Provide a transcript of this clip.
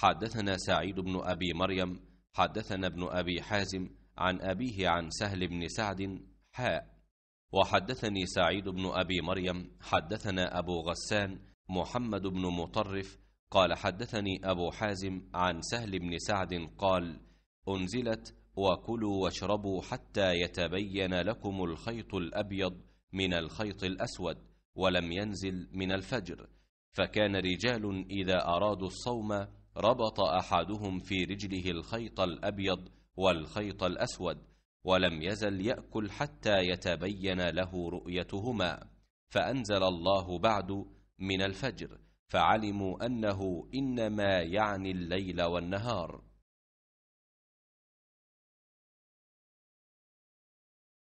حدثنا سعيد بن أبي مريم حدثنا ابن أبي حازم عن أبيه عن سهل بن سعد حاء وحدثني سعيد بن أبي مريم حدثنا أبو غسان محمد بن مطرف قال حدثني أبو حازم عن سهل بن سعد قال أنزلت وكلوا واشربوا حتى يتبين لكم الخيط الأبيض من الخيط الأسود ولم ينزل من الفجر فكان رجال إذا أرادوا الصوم ربط احدهم في رجله الخيط الابيض والخيط الاسود ولم يزل ياكل حتى يتبين له رؤيتهما فانزل الله بعد من الفجر فعلموا انه انما يعني الليل والنهار